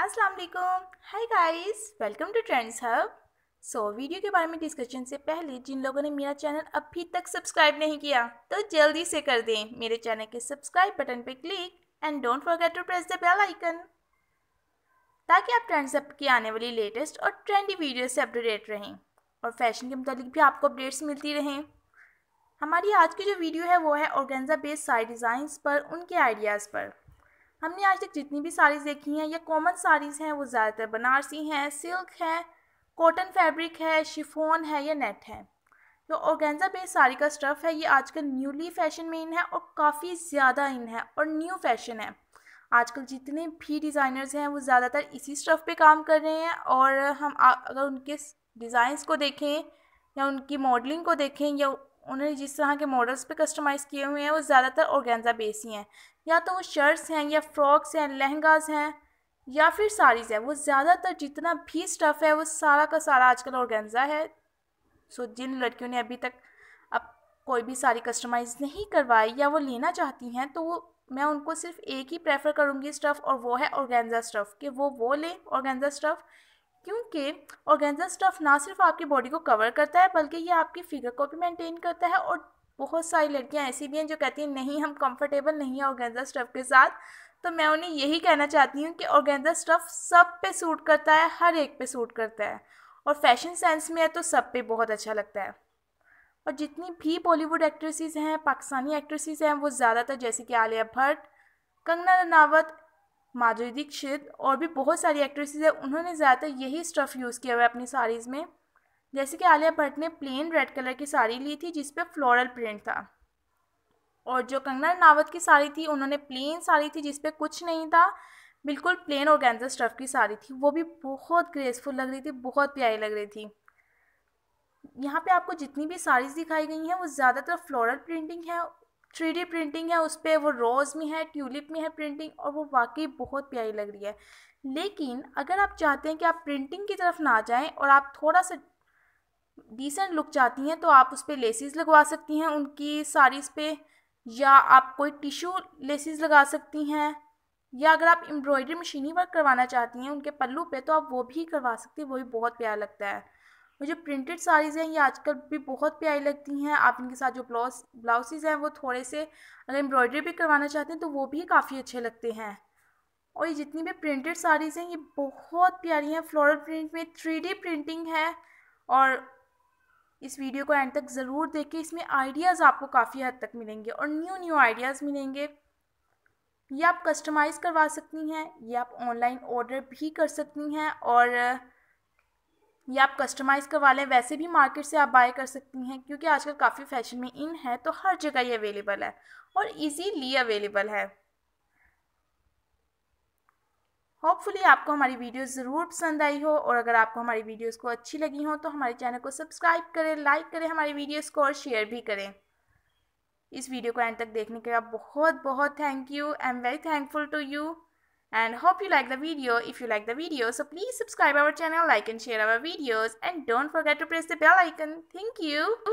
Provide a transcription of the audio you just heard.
अस्सलाम वालेकुम hi guys welcome to trends hub so video के बारे में डिस्कशन से पहले जिन लोगों ने मेरा चैनल अभी तक सब्सक्राइब नहीं किया तो जल्दी से कर दें मेरे चैनल के सब्सक्राइब बटन पर click and don't forget to press the bell icon ताकि आप ट्रेंड्स हब की आने वाली लेटेस्ट और ट्रेंडी वीडियो से अपडेट रहें और फैशन के मुतालिक भी आपको अपडेट्स मिलती रहें हमारी आज की जो वीडियो है वो है ऑर्गेन्जा बेस्ड साड़ी डिज़ाइंस पर उनके आइडियाज़ पर हमने आज तक जितनी भी साड़ीज़ देखी हैं या कॉमन साड़ीज़ हैं वो ज़्यादातर बनारसी हैं सिल्क है कॉटन फैब्रिक है शिफोन है या नेट है जो ऑर्गेंजा बेस्ड साड़ी का स्टफ़ है ये आजकल न्यूली फैशन में इन है और काफ़ी ज़्यादा इन है और न्यू फैशन है आजकल जितने भी डिज़ाइनर्स हैं वो ज़्यादातर इसी स्टफ़ पे काम कर रहे हैं और हम अगर उनके डिज़ाइंस को देखें या उनकी मॉडलिंग को देखें या उन्होंने जिस तरह के मॉडल्स पे कस्टमाइज़ किए हुए हैं वो ज़्यादातर ऑर्गेन्जा बेस ही हैं या तो वो शर्ट्स हैं या फ्रॉक्स हैं लहंगाज हैं या फिर साड़ीज़ हैं वो ज़्यादातर जितना भी स्टफ़ है वो सारा का सारा आजकल ऑर्गेन्जा है सो जिन लड़कियों ने अभी तक अब कोई भी साड़ी कस्टमाइज़ नहीं करवाई या वो लेना चाहती हैं तो वो मैं उनको सिर्फ एक ही प्रेफर करूँगी स्टफ़ और वो है ऑर्गेन्जा स्टफ़ कि वो वो लें ऑर्गेन्जा स्टफ़ क्योंकि ऑर्गेन्जा स्टफ़ ना सिर्फ आपकी बॉडी को कवर करता है बल्कि ये आपकी फिगर को भी मेंटेन करता है और बहुत सारी लड़कियां ऐसी भी हैं जो कहती हैं नहीं हम कंफर्टेबल नहीं है ऑर्गेंजा स्टफ़ के साथ तो मैं उन्हें यही कहना चाहती हूँ कि ऑर्गेंजा स्टफ़ सब पे सूट करता है हर एक पे सूट करता है और फैशन सेंस में है तो सब पे बहुत अच्छा लगता है और जितनी भी बॉलीवुड एक्ट्रेसेस हैं पाकिस्तानी एक्ट्रेसेस हैं वो ज़्यादातर जैसे कि आलिया भट्ट कंगना रनावत माधुरी दीक्षित और भी बहुत सारी एक्ट्रेसेस हैं उन्होंने ज़्यादातर यही स्टफ़ यूज़ किया हुआ है अपनी साड़ीज़ में जैसे कि आलिया भट्ट ने प्लेन रेड कलर की साड़ी ली थी जिसपे फ्लोरल प्रिंट था और जो कंगना रनावत की साड़ी थी उन्होंने प्लेन साड़ी थी जिसपे कुछ नहीं था बिल्कुल प्लेन और गेंजा स्टफ़ की साड़ी थी वो भी बहुत ग्रेसफुल लग रही थी बहुत प्यारी लग रही थी यहाँ पे आपको जितनी भी साड़ीज़ दिखाई गई हैं वो ज़्यादातर फ्लोरल प्रिंटिंग है थ्री प्रिंटिंग है उस पर वो रोज़ में है ट्यूलिप में है प्रिंटिंग और वो वाकई बहुत प्यारी लग रही है लेकिन अगर आप चाहते हैं कि आप प्रिंटिंग की तरफ ना जाएं और आप थोड़ा सा डिसेंट लुक चाहती हैं तो आप उस पर लेसिस लगवा सकती हैं उनकी साड़ीज़ पे या आप कोई टिशू लेसिस लगा सकती हैं या अगर आप एम्ब्रॉयडरी मशीनी वर्क करवाना चाहती हैं उनके पल्लू पे तो आप वो भी करवा सकती हैं वो भी बहुत प्यार लगता है मुझे प्रिंटेड साड़ीज़ हैं ये आजकल भी बहुत प्यारी लगती हैं आप इनके साथ जो ब्लाउज ब्लाउसेज हैं वो थोड़े से अगर एम्ब्रॉयडरी भी करवाना चाहते हैं तो वो भी काफ़ी अच्छे लगते हैं और ये जितनी भी प्रिंटेड साड़ीज़ हैं ये बहुत प्यारी हैं फ्लोरल प्रिंट में थ्री प्रिंटिंग है और इस वीडियो को एंड तक ज़रूर देखें इसमें आइडियाज़ आपको काफ़ी हद तक मिलेंगे और न्यू न्यू आइडियाज़ मिलेंगे ये आप कस्टमाइज़ करवा सकती हैं ये आप ऑनलाइन ऑर्डर भी कर सकती हैं और ये आप कस्टमाइज़ करवा लें वैसे भी मार्केट से आप बाय कर सकती हैं क्योंकि आजकल काफ़ी फैशन में इन है तो हर जगह ये अवेलेबल है और इजीली अवेलेबल है होपफुली आपको हमारी वीडियो ज़रूर पसंद आई हो और अगर आपको हमारी वीडियोस को अच्छी लगी हो तो हमारे चैनल को सब्सक्राइब करें लाइक करें हमारी वीडियोस को और शेयर भी करें इस वीडियो को एंड तक देखने के लिए बहुत बहुत thank you I am very thankful to you and hope you like the video. If you like the video, so please subscribe our channel, like and share our videos and don't forget to press the bell icon. Thank you.